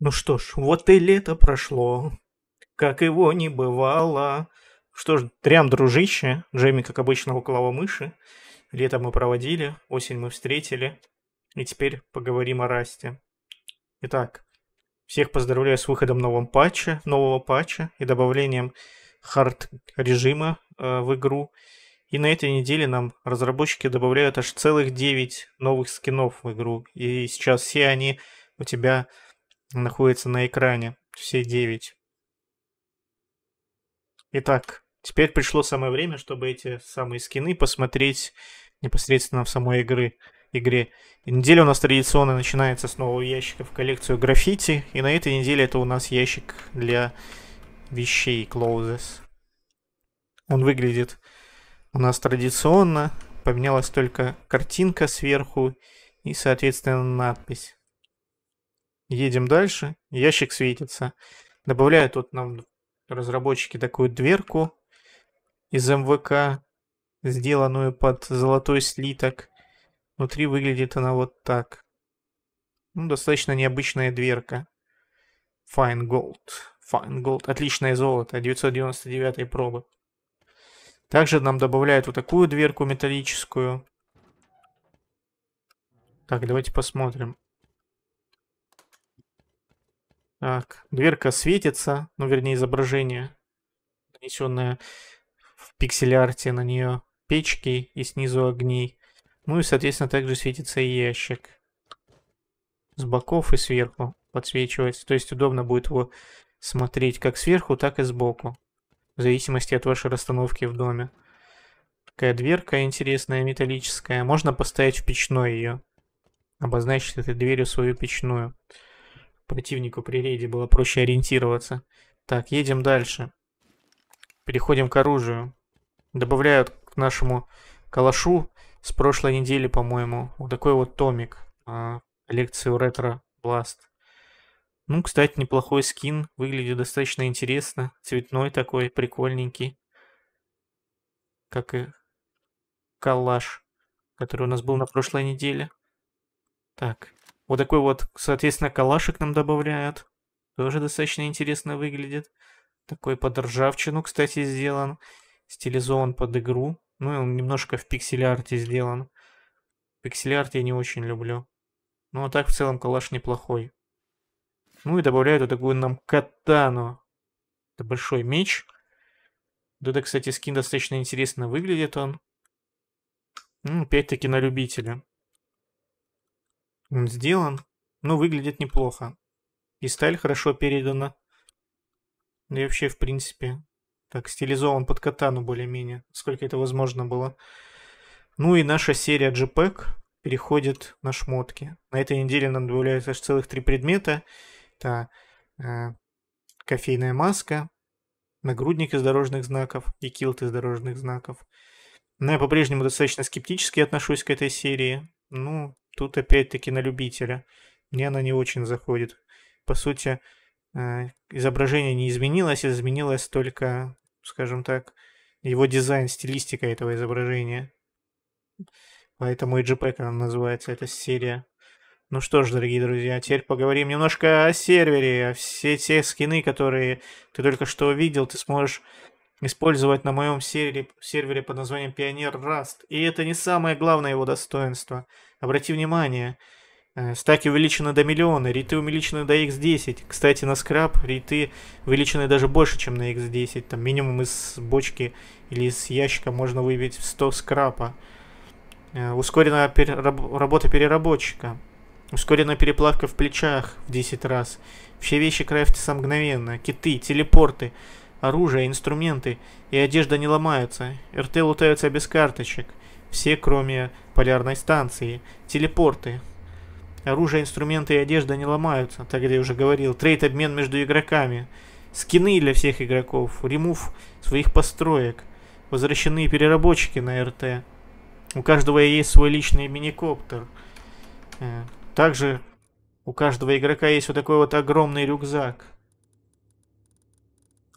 Ну что ж, вот и лето прошло, как его не бывало. Что ж, трям, дружище, Джейми, как обычно, около мыши. Лето мы проводили, осень мы встретили. И теперь поговорим о Расте. Итак, всех поздравляю с выходом нового патча, нового патча и добавлением хард режима э, в игру. И на этой неделе нам разработчики добавляют аж целых 9 новых скинов в игру. И сейчас все они у тебя находятся на экране, все девять. Итак, теперь пришло самое время, чтобы эти самые скины посмотреть непосредственно в самой игры, игре. И неделя у нас традиционно начинается с нового ящика в коллекцию граффити, и на этой неделе это у нас ящик для вещей, clothes. Он выглядит у нас традиционно, поменялась только картинка сверху и, соответственно, надпись. Едем дальше. Ящик светится. Добавляют вот нам разработчики такую дверку из МВК, сделанную под золотой слиток. Внутри выглядит она вот так. Ну, достаточно необычная дверка. Fine Gold. Fine Gold. Отличное золото. 999 пробы. Также нам добавляют вот такую дверку металлическую. Так, давайте посмотрим. Так, дверка светится, ну, вернее, изображение, нанесенное в пиксель-арте на нее печки и снизу огней. Ну и, соответственно, также светится и ящик. С боков и сверху подсвечивается. То есть удобно будет его смотреть как сверху, так и сбоку. В зависимости от вашей расстановки в доме. Такая дверка интересная, металлическая. Можно поставить в печной ее. Обозначить этой дверью свою печную противнику при рейде было проще ориентироваться. Так, едем дальше. Переходим к оружию. Добавляют к нашему калашу с прошлой недели, по-моему, вот такой вот томик. А, коллекцию Retro Blast. Ну, кстати, неплохой скин. Выглядит достаточно интересно. Цветной такой, прикольненький. Как и калаш, который у нас был на прошлой неделе. Так, вот такой вот, соответственно, калашик нам добавляют. Тоже достаточно интересно выглядит. Такой под ржавчину, кстати, сделан. Стилизован под игру. Ну, и он немножко в пиксель-арте сделан. Пиксель-арт я не очень люблю. ну, а так в целом калаш неплохой. Ну и добавляют вот такую нам катану. Это большой меч. да да, кстати, скин достаточно интересно выглядит он. Ну, опять-таки на любителя. Он сделан, но выглядит неплохо. И сталь хорошо передана. и вообще, в принципе, так стилизован под катану более-менее, сколько это возможно было. Ну и наша серия JPEG переходит на шмотки. На этой неделе нам добавляются аж целых три предмета. Это э, кофейная маска, нагрудник из дорожных знаков и килт из дорожных знаков. Но я по-прежнему достаточно скептически отношусь к этой серии. Ну, Тут опять-таки на любителя. Мне она не очень заходит. По сути, э, изображение не изменилось, изменилось только, скажем так, его дизайн, стилистика этого изображения. Поэтому и JPEG e она называется, эта серия. Ну что ж, дорогие друзья, теперь поговорим немножко о сервере. о Все те скины, которые ты только что увидел, ты сможешь использовать на моем сервере, сервере под названием Pioneer Rust. И это не самое главное его достоинство. Обрати внимание, э, стаки увеличены до миллиона, риты увеличены до x10. Кстати, на скраб риты увеличены даже больше, чем на x10. Там минимум из бочки или из ящика можно выявить 100 скрапа. Э, Ускорена работа переработчика. Ускоренная переплавка в плечах в 10 раз. Все вещи крафтятся мгновенно. Киты, телепорты. Оружие, инструменты и одежда не ломаются. РТ лутаются без карточек. Все, кроме полярной станции. Телепорты. Оружие, инструменты и одежда не ломаются. Так я уже говорил. Трейд-обмен между игроками. Скины для всех игроков. Ремув своих построек. Возвращены переработчики на РТ. У каждого есть свой личный мини-коптер. Э, также у каждого игрока есть вот такой вот огромный рюкзак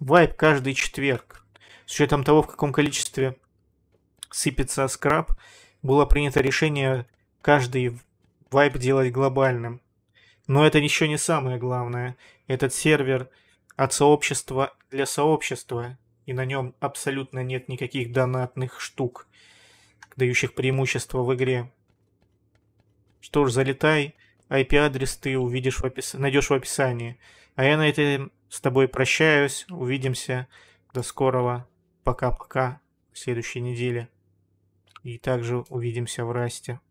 вайп каждый четверг. С учетом того, в каком количестве сыпется скраб, было принято решение каждый вайп делать глобальным. Но это еще не самое главное. Этот сервер от сообщества для сообщества, и на нем абсолютно нет никаких донатных штук, дающих преимущество в игре. Что ж, залетай, IP-адрес ты увидишь в опис... найдешь в описании. А я на этом с тобой прощаюсь. Увидимся. До скорого. Пока-пока. В следующей неделе. И также увидимся в Расте.